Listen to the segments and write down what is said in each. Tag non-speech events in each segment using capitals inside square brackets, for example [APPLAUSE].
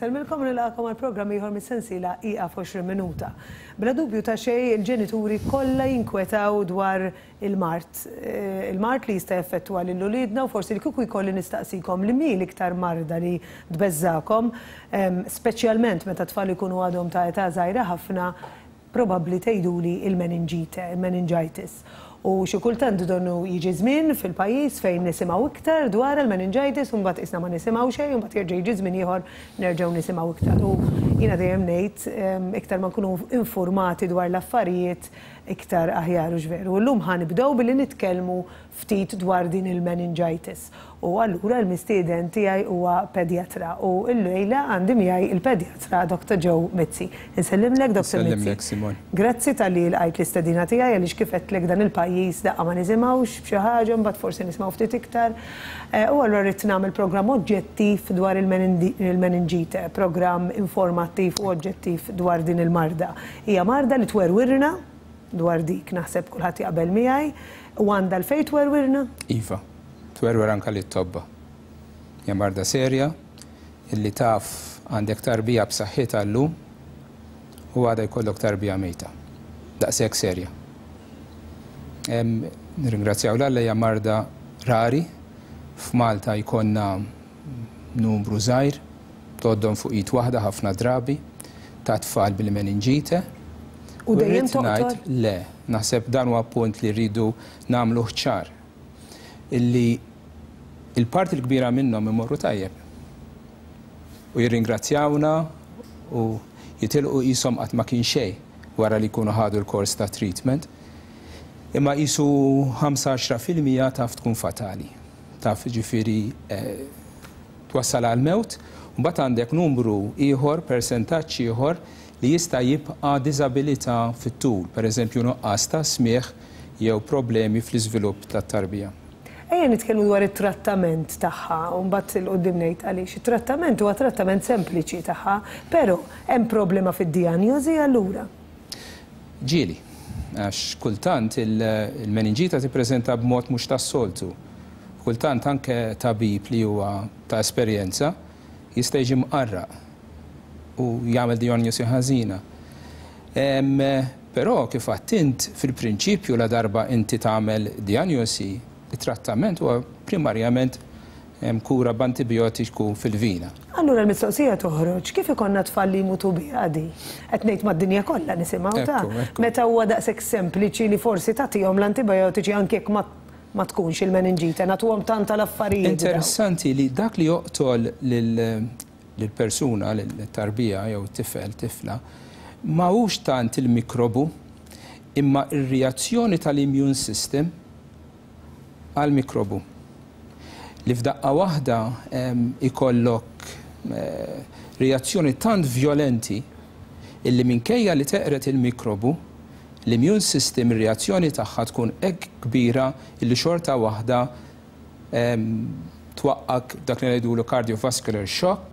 Nselmilkom nilqakom għal programm ieħor mis-sensiela iqa 20 minuta. Bla dubju ta' xej il-ġenituri kollha jinkwetaw dwar il-Mart. Eh, Il-Mart li jista' effettwa lil ulidna u forsi li kuku jkolli nistaqsikom li min l-iktar marda li tbeżżakom, speċjalment meta tfal ikunu għadhom ta' età żgħira ħafna probabbli tgħiduli il-meningitis. U xi kultant donnu jiġi żmien fil-pajjiż fejn nisimgħu iktar dwar il-meningitis u mbagħad isna ma nisimgħu xejn u bat jerġa' jiġi żmien ieħor nerġgħu nisimgħu iktar. U jiena dejjem ngħid iktar ma kunu informati dwar l-affarijiet iktar aħjar u ġveru. L-lum ħanibdew billi nitkellmu ftit dwar din il-meningitis. U allura l mistiden tiegħi huwa pedjatra u l-lejla għandi miegħi il-pedjatra Dr. Joe Mizzi. Insellimlek Dr. Mizzi. Grazzi tal-li l-għajt l-istedina tiegħi għaliex kifet lek dan il-pajjiż daqqa ma niżimgħux b'xi ħaġa forsi nismaw ftit iktar. Eh, u allura rrid nagħmel programm oġġettiv dwar il-meningite, programm informattiv u oġġettiv dwar din il-marda. Hija marda li twerwirna dwar dik naħseb kulħadd jaqbel miħaj. U għandha l-fejn twerwirna? Iva, twerwer anka li t-tobba. Jambarda marda serja illi taf għandek tarbija l-lum, u għada jkollok tarbija mejta. Daqshekk serja. Nirringrazzjaw l-Alla hija marda rari f'Malta jkollna numru żgħir toddhom fuq it waħda ħafna drabi ta' tfal bil-meninġite U dejjem toqgħod? Le, naħseb dan huwa punt li rridu nagħmlu ħċar. Illi il-parti l-kbira minnhom imorru tajjeb. U jirringrazzjawna u jitilqu qishom qatt ma kien xejn wara li jkunu ħadu l-kors ta' treatment. Imma qisu 5 filmija taf tkun fatali. Taf ġifiri eh, twassal għal-mewt, u bat għandek numru ieħor, percentaċ ieħor li jista' jibqa' diżabilità fit-tul, pereżempju nuqqas ta' smieħ jew problemi fl-iżvilupp tat-tarbija. Ejja nitkellmu dwar it-trattament tagħha, u mbagħad il-qudiem ngħid għaliex. It-trattament huwa trattament sempliċi tagħha, però hemm problema fid-dijanjosi allura. Ġieli, għax kultant il-meninġita tippreżenta b'mod mhux tas-soltu. Kultant anke tabib li huwa ta' esperjenza jista' jiġi mqarraq u jagħmel diagnosi ħażina. Però kif għattint fil-prinċipju la darba inti tagħmel diagnosi, it-trattament huwa primarjament kura b'antibiotiku fil-vina. Allura l-mistoqsija toħroġ, kif ikonna tfalli mutu biħadi? Etnejt ma dinja kolla nisimgħu ta' meta huwa daqshekk sempliċi li forsi tagħtihom l-antibiotiċi anke jekk ma tkunx il-meningita, natuhom tanta l-affarijiet. Interessanti li dak li joqtol l-persuna, l-tarbija jew tifel, tifla, ma mawux tant il-mikrobu imma ir-reazzjoni tal-immune system għal-mikrobu. Li f'daqqa waħda ikollok reazzjoni tant violenti illi minkejja li teqret il-mikrobu l-immune system ir-reazzjoni tagħha tkun hekk kbira illi xorta waħda twaqqak dak li ngħidu cardiovascular shock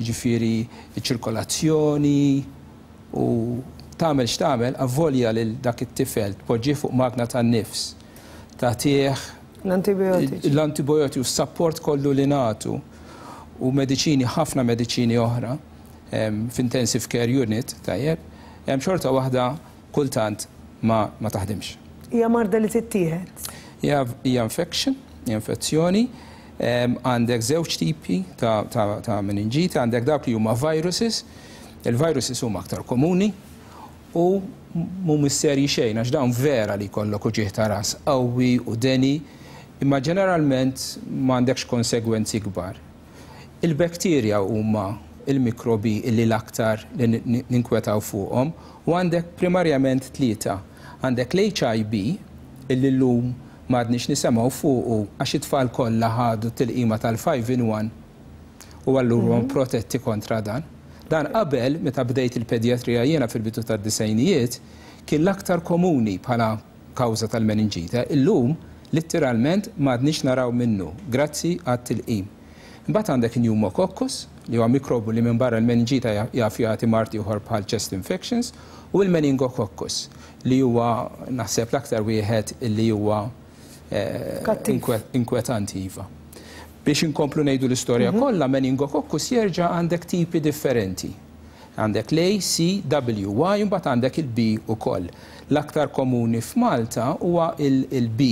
ġifiri ċirkolazzjoni u tamel x'tamel avvolja lil dak it-tifel tpoġġi fuq magna tan-nifs ta' tagħtih l u s-sapport kollu li natu u mediċini ħafna mediċini oħra f'intensive care unit tajjeb hemm xorta waħda kultant ma, taħdimx. Hija marda li tittieħed. Hija infection, infezzjoni, għandek żewġ tipi ta' meningiti, għandek dawk li huma viruses, il-viruses huma aktar komuni u mu misteri xejn għax dawn vera li kollok uġieħ ta' ras qawwi u deni, imma ġeneralment m'għandekx konsegwenzi kbar. Il-bakterja huma il-mikrobi illi l-aktar li ninkwetaw fuqhom u għandek primarjament tlieta. Għandek l-HIV, il-lum l lum il madnix nisemaw fuqu għax it-tfal kollha ħadu til-qima tal-5 in 1 u għallurhom mhm. protetti kontra dan. Dan qabel meta bdejt il-pedjatrija jiena fil-bitu tad disajnijiet kien l-aktar komuni bħala kawża tal-meninġita. Illum litteralment madnix naraw minnu grazzi għat il-qim. Mbagħad għandek pneumococcus li huwa mikrobu li minn barra l-meninġita jaf jagħti marti uħor bħal chest infections u l-meningococcus li huwa naħseb l-aktar wieħed li huwa inkwetanti iva. Biex inkomplu nejdu l-istoria mhm. kollha meningokokkus jerġa' għandek tipi differenti. Għandek l C, W, Y, mbagħad għandek il-B ukoll. L-aktar komuni f'Malta huwa il-B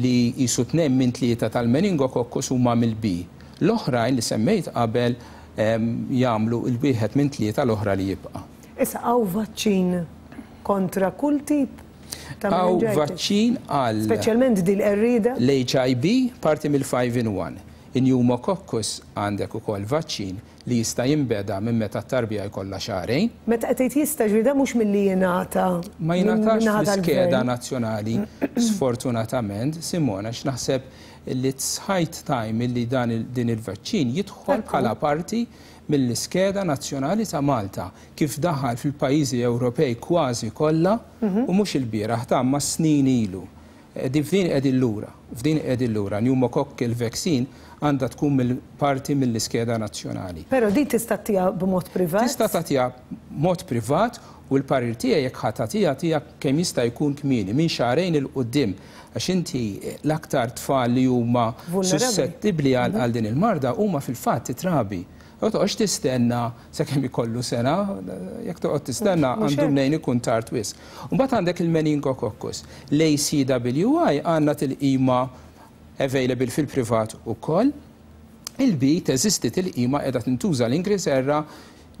li jisu tnejn minn tlieta tal-meningokokkus mam mill-B. L-oħrajn li semmejt qabel jagħmlu l-wieħed minn tlieta l-oħra li jibqa'. Issa għaw vaċċin kontra kull tip għaw vaċċin għal. Speċjalment din errida. L-HIV parti mill-5 in 1. in kokkus għandek ukoll vaċċin li jista jimbeda minn meta t-tarbija jkollha xarejn. Meta qed jista' mux mhux milli jingħata. Ma jingħatax fl-iskeda nazzjonali sfortunatament Simona x'naħseb li it's tajm time li dan din il-vaċċin jidħol bħala parti mill-iskeda nazzjonali ta' Malta kif daħal fil-pajjiżi Ewropej kważi kollha u mhux il bira ta' ma' snin ilu. Eh, di f'din qegħdin lura, f'din qegħdin lura, il-veksin, għandha tkun mill-parti mill-iskeda nazzjonali. Però din tista' tija b'mod privat? Tista' tagħtiha mod privat u l-parir tiegħek jekk ħatatija tiegħek kemm jista' jkun kmini minn xarajn il-qudiem għax inti l-aktar tfal li huma sussettibbli mhm. għal din il-marda huma fil-fatt trabi. U toqgħodx tistenna sakemm ikollu sena, jekk toqgħod tistenna għandu mnejn ikun tard wis. Mbagħad għandek il-meningococcus. L-ACWI għandna til ima available fil-privat ukoll. Il-B teżisti til edha qiegħda tintuża l-Ingriżerra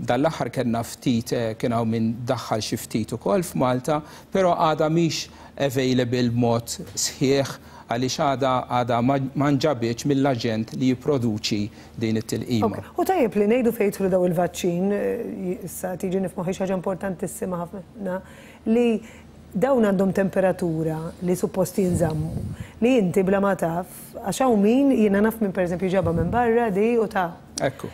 dal-axar kena ftit, eh, kena minn daħħal xi ftit ukoll f'Malta, però għada miex available mod sħiħ għaliex xada għada ma mill-aġent li jipproduċi din it-tilqima. U tajjeb li ngħidu fejtu li daw il-vaċċin, eh, sa' tiġi nifmuħi ħaġa importantissima ħafna li dawn għandhom temperatura li supposti jinżammu li inti bla ma taf, għaxaw min jina naf minn per eżempju ġaba minn barra di u ta' Ekku.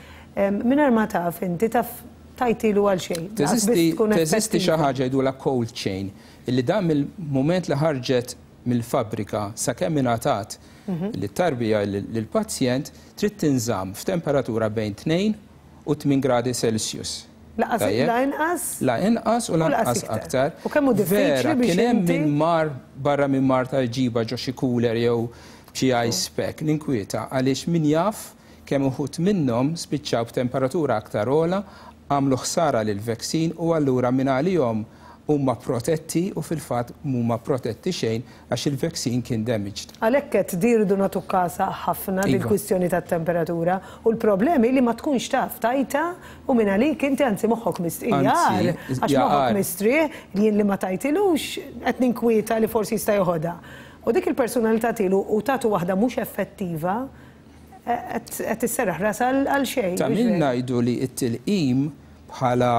Minar ma taf inti taf tajtilu għal xejn. Teżisti xaħġa jidu la cold chain, illi da il-moment li ħarġet mill-fabrika sa' ingħatat mhm. l tarbija lill-pazjent trid tinżamm f'temperatura bejn 2 u 8 gradi Celsius. Laqas la inqas? La inqas u laqas aktar. U kemm hu diffiċli biex kien hemm minn mar barra minn mar ta' ġiba ġo xi cooler jew xi ice l-inkwieta għaliex min jaf kemm uħut minnhom spiċċaw b'temperatura aktar ola għamlu ħsara lil vaksin u allura minn għalihom umma protetti u fil-fatt huma protetti xejn għax il-vaccine kien damaged. Għalhekk qed dirdu nagħtu tukkasa ħafna bil-kwistjoni iva. tat-temperatura u l-problemi li ma tkunx taf tajta u minn għalik inti anzi moħħok mistriqjar għax moħħok mistri li jien li ma tajtilux qed ninkwieta li forsi jista' joħodha. U dik il-personalità tilu u tatu waħda mhux effettiva qed serraħ ras għal xejn. Ta' min ngħidu li t tilqim bħala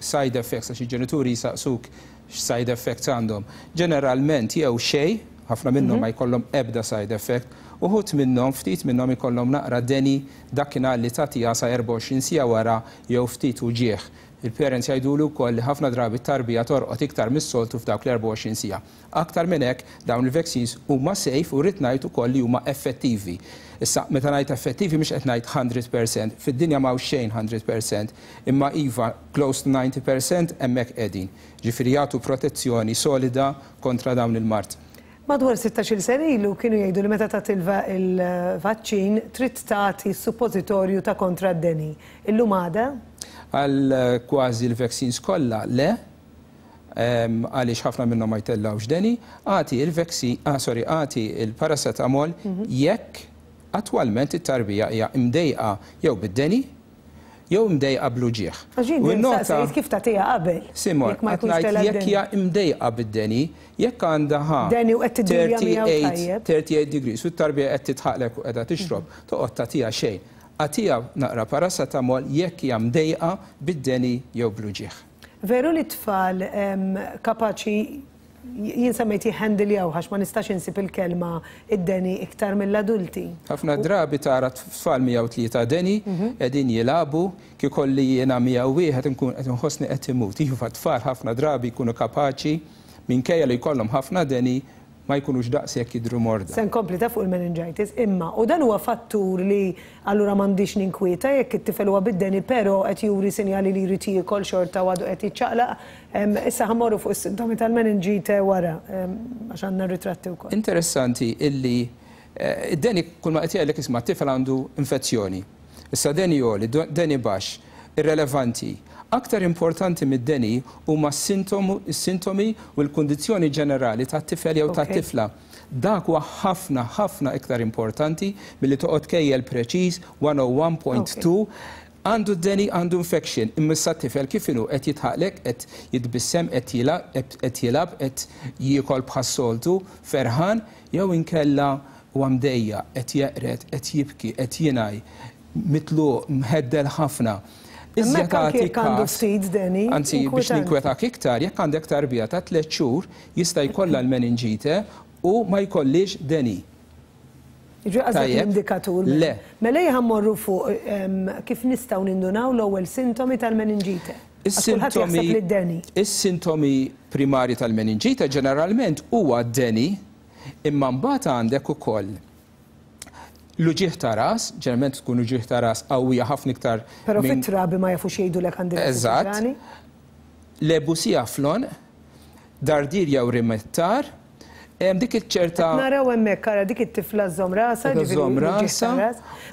side effects għax ġenituri jisaqsuk side effects għandhom. Ġeneralment jew xej, ħafna minnhom mhm. ma jkollhom ebda side effect, uħut minnhom ftit minnhom ikollhom naqra deni dakinha li tagħtiha sa 24 sija wara jew ftit u ġieħ. Il-parents jajdu wkoll li ħafna drabi tarbija torqod iktar mis-soltu f'dawk l-24 sija. Aktar minn hekk dawn il-vaccines huma safe u rrid ngħid ukoll li huma effettivi. Issa meta ngħid effettivi mhux qed ngħid 100%, fid-dinja ma xejn 100%, imma iva close to 90% hemmhekk qegħdin. Ġifieri jagħtu protezzjoni solida kontra dawn il-mart. Madwar 16 sena ilu kienu jgħidu li meta tagħti il-vaċċin trid tagħti suppożitorju ta' kontra d-deni. Illum għada? għal kważi l vaccins kollha le, għaliex ħafna minnhom ma jtellawx deni, għati il-vaccin, ah, sorry, għati il-paracetamol mhm. jekk attwalment it-tarbija hija imdejqa jew bid-deni jew imdejqa bluġieħ. Nota kif tagħtiha qabel. Simon, qed ngħid jekk hija imdejqa bid-deni, jekk għandha ħa 38 degrees u t-tarbija qed titħaqlek u qiegħda tixrob, toqgħod tija xejn għatija naqra parasa ta' mol jekk jam dejqa bid-deni jew bluġieħ. Veru li tfal kapaċi jihendil jaw, għax ma nistax insib il-kelma id-deni iktar mill-adulti. ħafna drabi tara tfal 103 deni, mhm. edin jilabu, kikolli jena 101 nkun qed nħossni qed imut. Iva tfal ħafna drabi jkunu kapaċi minkejja li jkollhom ħafna deni ma jkunux daqs jekk jidru morda. Sen kompli ta' fuq il-meningitis, imma, u dan huwa fattur li allura m'għandix ninkwieta jekk it-tifel huwa biddeni, pero qed juri sinjali li jrid jiekol xorta għadu qed jiċċaqlaq, issa ħamorru fuq is-sintomi tal-meningite wara għax għandna ritratti wkoll. Interessanti illi eh, id-deni kull ma qed jgħidlek isma' tifel għandu infezzjoni. Issa deni joli, deni baxx, irrelevanti, Aktar importanti mid-deni huma s-sintomi u l-kondizjoni ġenerali ta' tifel jew ta' tifla. Dak huwa ħafna ħafna iktar importanti billi toqgħod kejjel preċiż 101.2 għandu d-deni għandu infection, immissa tifel kifinu, et jitħalek, et jitbissem, et jilab, et jilab, et jikol bħassoltu, ferħan, jew inkella u għamdeja, et jaqret, et jibki, et jinaj, mitlu, mħeddel ħafna. Iżjed għati Deni, Anzi, biex ninkwetak iktar, jekk għandek tarbija ta' tliet xhur jista' jkollha l-meninġite u ma jkollix deni. għazak l indikatur. Le. Mela jħammorru fuq kif nistaw nindunaw l-ewwel sintomi tal-meninġite. Is-sintomi. Is-sintomi primari tal-meninġite ġeneralment huwa d-deni imma mbagħad għandek ukoll l-ġieħ ta' ras, ġeneralment tkun l ta' ras qawwija ħafna iktar. Però fitra trabi ma jafux jgħidu lek għandi. Eżat. Lebusija flon, dardir jew rimettar, dik iċ-ċerta. Naraw hemmhekk kara dik it-tifla żomm rasa, żomm rasa.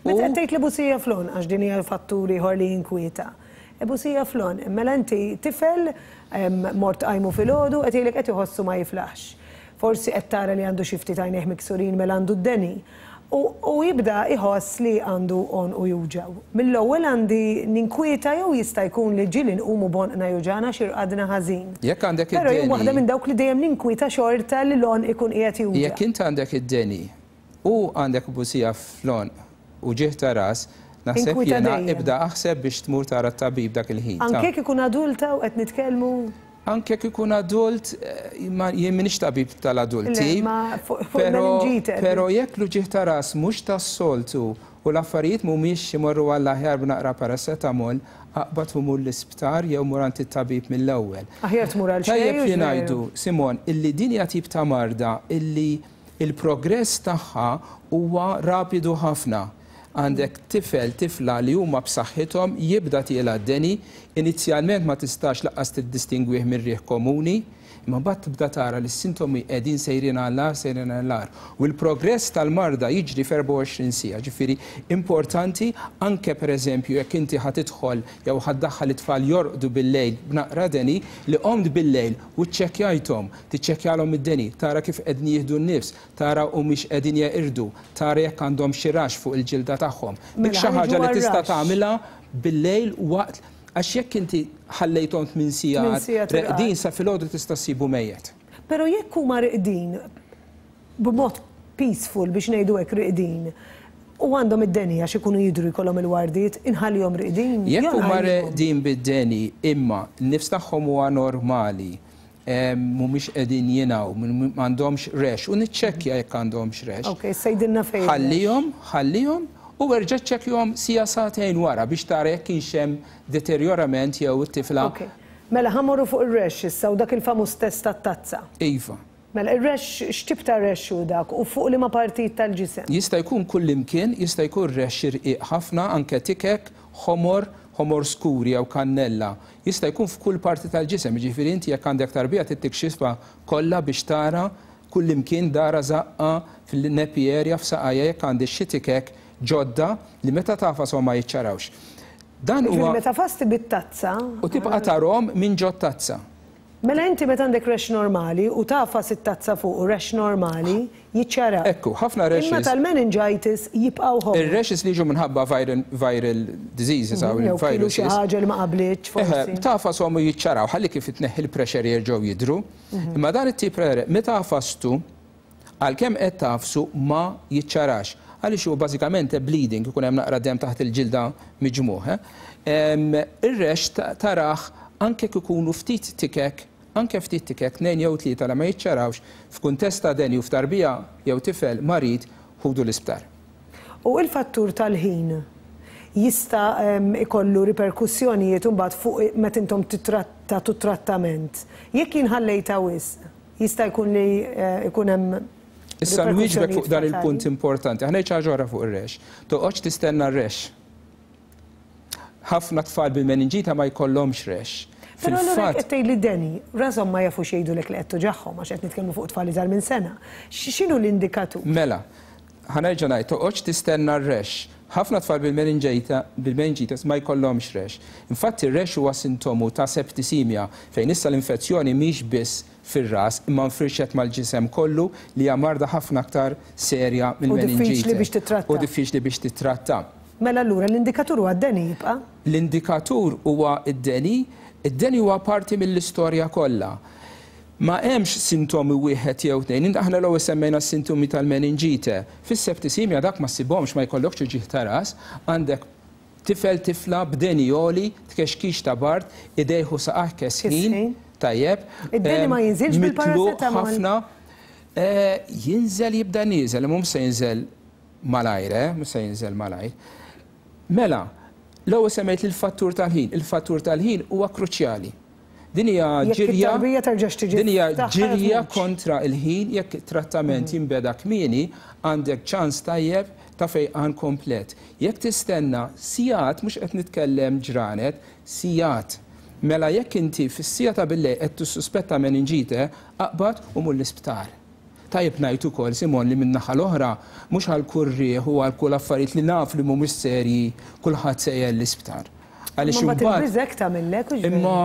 Meta qed tgħid lebusija flon għax din hija fatturi ħor li jinkwieta. Lebusija flon, mela tifel mort għajmu fil-ħodu qed jgħidlek qed iħossu ma jiflax. Forsi qed tara li għandu xi ftit għajnejh miksurin mela għandu d-deni U jibda iħos li għandu on u juġaw. Mill-ewwel għandi ninkwieta jew jista' jkun li ġilin u na juġana xirqadna ħażin. Jekk għandek id-deni. Però waħda minn dawk li dejjem ninkwieta xorta li l-on ikun qiegħed juġa. Jekk int għandek id-deni u għandek busija flon u ġieħ ta' ras, Naħseb jena ibda aħseb biex tmur tara t-tabib dak il-ħin. Anke kikun adulta u qed nitkellmu anke kikun adult, eh, jien minix tabib tal-adulti. Pero, pero jekk luġiħ ta' ras mux ta' soltu u l-affarijiet mhumiex imorru għall-aħjar b'naqra parasetamol, aqbad mur l-isptar jew mur għant tabib mill-ewwel. Aħjar tmur għal Tajjeb li ngħidu, Simon, illi din hija tip ta' marda illi il-progress tagħha huwa rapidu ħafna għandek tifel tifla li huma b'saħħithom jibda tiela d-deni, Inizjalment ma tistax laqqas tiddistingwih minn riħ komuni, imma bat tibda tara li s-sintomi edin sejrin għallar, sejrin għallar. U l-progress tal-marda jiġri 24 sija, ġifiri importanti anke per eżempju jekk inti ħatidħol jew ħaddaħħal it-tfal jorqdu bil-lejl b'naqra deni li omd bil-lejl u ċċekjajtom, tiċċekjalhom id-deni, tara kif qegħdin jieħdu n-nifs, tara u miex qegħdin jeqirdu, tara jekk għandhom xi rax fuq il-ġilda tagħhom. Mela, Dik xi ħaġa li tista' tagħmilha bil-lejl waqt Għax jekk inti ħallejtom minn sija reqdin sa filgħodu tista' ssibu mejjed. Però jekk huma reqdin b'mod peaceful biex ngħidu hekk riqdin, u għandhom id-deni għax ikunu jidru jkollhom il-wardiet, inħallihom riqdin. Jekk huma reqdin bid-deni imma nifs tagħhom huwa normali, eh, mhumiex qegħdin jenaw, m'għandhomx rex, u niċċekkja jekk għandhomx rex. Okej, sejdinna fejn. Ħallihom, ħallihom, u rġet ċekjom sijasatejn wara biex tara jekk kienxem deterjorament jew t tifla Mela ħamorru fuq ir-rex issa u dak il famu test tat-tazza. Iva. Mela, il-rex, xtib ta' rex u dak, u fuq li ma' partijiet tal-ġisem? Jista' jkun kullimkien, jista' jkun rex irqiq ħafna, anke tikek, ħomor, ħomor skuri jew kannella. Jista' jkun f'kull parti tal-ġisem, ġifieri inti jekk għandek tarbija t-tik xisba kollha biex tara kullimkien dara zaqqa fil-nepi area f'saqajja jekk għandi xitikek ġodda li meta tafas u ma jiċċarawx. Dan huwa. Meta fasti bit-tazza. U tibqa eh, tarom minn ġod tazza. Mela inti meta għandek rex normali u tafas it-tazza fuq rex normali jiċċara. Ekku, ħafna rex. Imma tal-meningitis jibqaw ħom. Il-rex li ġu minħabba viral diseases għaw mm, il-virus. ħaġa li ma qablitx. Tafas għom jiċċaraw, ħalli kif itneħħi il-pressure jerġgħu jidru. Mhm. Imma dan it-tip meta fastu għal-kem qed tafsu ma jiċċarax għaliex hu bazikament bleeding ikun hemm naqra dem taħt il-ġilda miġmuħ. Eh? Ir-rex taraħ anke ikunu ftit tikek anke ftit tikek nejn jew tlieta tala ma jiċċarawx f'kuntesta u f'tarbija jew tifel marid ħudu l-isptar. U il-fattur tal-ħin jista ikollu riperkussjonijiet imbagħad fuq meta intom titratta trattament. Jekk inħallejta wisq, jista' jkun li jkun eh, hemm Issa bek fuq dan il-punt importanti, ħana ċaġora fuq ir-rex. Toqgħodx tistenna r-rex. Ħafna tfal bil-meninġita ma jkollhomx rex. Pero l-għurek għettej li deni, razom ma jafu xejdu l-ek li għettu ġaħħom, għax għet nitkellmu fuq tfal iżar minn sena. Xinu l-indikatu? Mela, ħanerġa ġanaj, oċ tistenna r-rex, ħafna tfal bil-meningitis ma jkollhomx rex. Infatti ir-rex huwa sintomu ta' septisimia fejn issa l-infezzjoni mhix biss fir-ras imma nfirxet mal-ġisem kollu li hija marda ħafna aktar serja mill meningita U diffiċli biex titratta. U diffiċli biex titratta. Mela allura l-indikatur huwa d-deni jibqa'? L-indikatur huwa d-deni, id-deni huwa parti mill-istorja kollha ma hemmx sintomi wieħed jew tnejn. Inti aħna l-ewwel semmejna s-sintomi tal meningite Fis-septisimja dak ma ssibhomx ma jkollokx ta' ras, għandek tifel tifla b'denjoli, tkexkix ta' bart, idejħu saqaħ kesħin, tajjeb. Id-deni ma jinżilx bil-paracetamol. ħafna eh, jinżel jibda nieżel, mhum se jinżel malajre, eh, mhux se jinżel malajr. Mela, l-ewwel semmejt il-fattur tal-ħin, il-fattur tal-ħin huwa kruċjali Din hija ġirja. Din hija ġirja kontra il-ħin jekk trattament mm. jinbeda kmieni għandek ċans tajjeb ta' fejqan komplet. Jekk tistenna sijat mhux qed nitkellem ġranet, sijat. Mela jekk inti fis-sija ta' billej qed tissuspetta inġite, aqbad u mull l-isptar tajb najtu kol Simon li minna l-oħra, mux għal-kurri u għal-kull affarijiet li naf li mu serji kullħat sejja l-isptar. Għalix imbagħad. Imma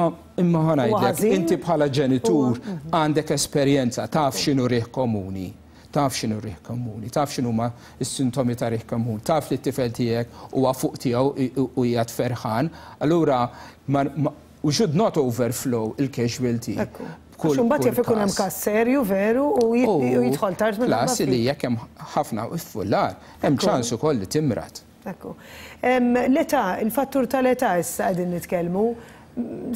imma ħanajdlek, inti bħala ġenitur mhm. għandek esperjenza taf x'inhu riħ komuni taf xinu riħ komuni, taf xinu ma s-sintomi ta' riħ komuni, taf li t-tifel tijek u għafuq tijaw u jgħat ferħan, allura we should not overflow il-casualty. Kull bat jaf ikun hemm kas serju veru u jidħol tarz minn. Klas li jekk hemm ħafna u fullar, hemm ċans ukoll li timrat. Dakku. L-età, il-fattur tal-età issa għedin nitkellmu.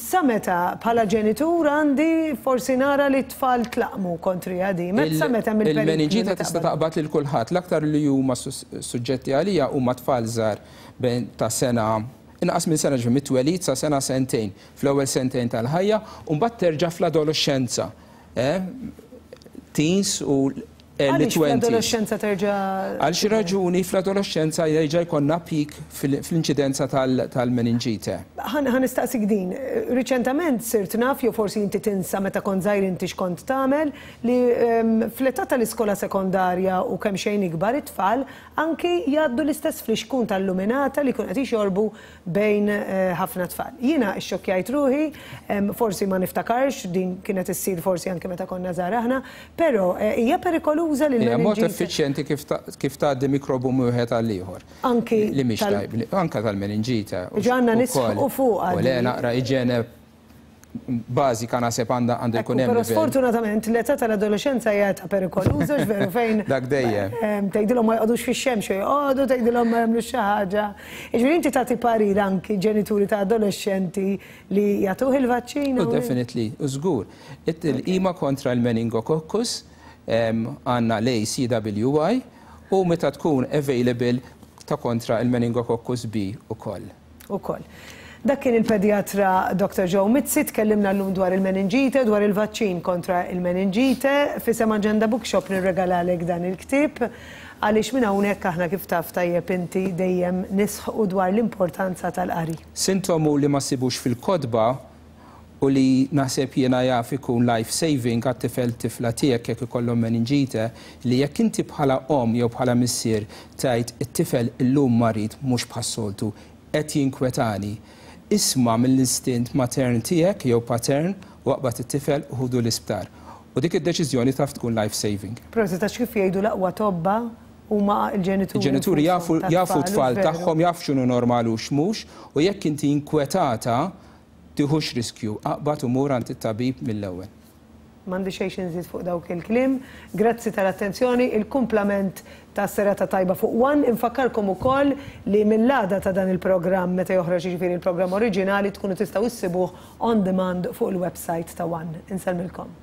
Sa meta bħala ġenitur għandi forsi nara li t tfal tlaqmu kontri għadi. Sa meta mill Il-meningita tista li l kulħadd l-aktar li huma suġġetti għalija huma tfal żgħar ta' sena inqas minn sena ġvim mit twelid sa sena sentejn fl-ewwel sentejn tal-ħajja u mbagħad terġa' fl-adolescenza. Eh? Teens u early eh, adolescenza terġa. Għal xi raġuni fl-adolescenza jgħidġa jkollna pik fl-inċidenza tal-meningite. Ħan istaqsik din, riċentament sirt naf jew forsi inti tinsa meta kont żgħir inti xkont tagħmel li fl-età tal-iskola sekondarja u kemm xejn ikbar it-tfal anki jgħaddu l-istess fl-ixkun tal-luminata li kun qed jixorbu bejn eh, ħafna tfal. Jiena xxokkjajt ruħi, forsi ma niftakarx din kienet issir forsi anke meta konna żgħar aħna, però eh, hija perikolu kawza tuża lil manager. Mod effiċjenti kif tgħaddi mikrobu wieħed għal liħor Anki li mhix tajb, anke tal-meninġita. Ġanna nisħu fuqa. U le naqra iġene bazi kana sepanda għandu jkun hemm. Però sfortunatament l-età tal-adolescenza hija ta' perikoluża x'veru [LAUGHS] fejn. Dak dejjem. Ehm, tgħidilhom ma jqogħdux fix-xemx jqogħdu, tgħidilhom ma jagħmlu xi ħaġa. Jiġifieri inti tagħti parir anki ġenituri ta' adolescenti li jagħtuh il vaċċin U definitely, u żgur. Il-qima kontra l-meningococcus għanna l-ACWI u meta tkun available ta' kontra il-meningococcus B u koll. U koll. Dak kien il pediatra Dr. Joe Mitzi tkellimna l-lum dwar il-meningite, dwar il-vaċċin kontra il-meningite. Fisem Agenda Bookshop nirregala nirregalalek dan il-ktib għaliex minn hawnhekk aħna kif taf tajjeb inti dejjem nisħu dwar l-importanza tal-qari. Sintomu li ma sibux fil-kodba u li naħseb jiena jaf ikun life saving għat tifel tifla tiegħek jekk ikollhom meninġite li jekk inti bħala om jew bħala missier tajt it-tifel illum marit mhux bħassoltu qed jinkwetani. Isma' mill-instint matern tiegħek jew patern waqbad it-tifel uħudu l-isptar. U dik id-deċiżjoni taf tkun life saving. Prosi ta' kif jgħidu l'aqwa tobba tobba huma il-ġenituri. Il-ġenituri jafu t-tfal tagħhom jafxunu normalu xmux u jekk inti inkwetata tiħux riskju, aqbat u mur it-tabib mill-ewwel. Mandi xejn nżid fuq dawk il-klim. Grazzi tal-attenzjoni, il-kumplament ta' serata tajba fuq wan. Infakkarkom ukoll li mill-lada ta' dan il-programm meta joħraġi ġifiri il-programm oriġinali tkunu tista' issibuh on demand fuq il-website ta' wan. Insalmilkom.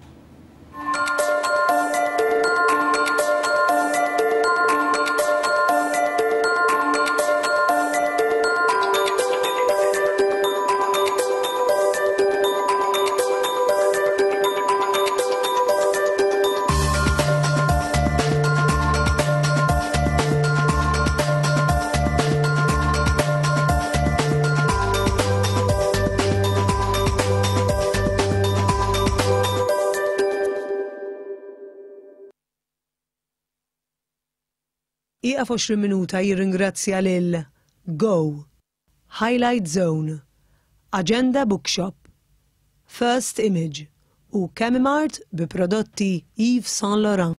daqqa 20 minuta jirringrazzja lil Go, Highlight Zone, Agenda Bookshop, First Image u Camimart bi prodotti Yves Saint Laurent.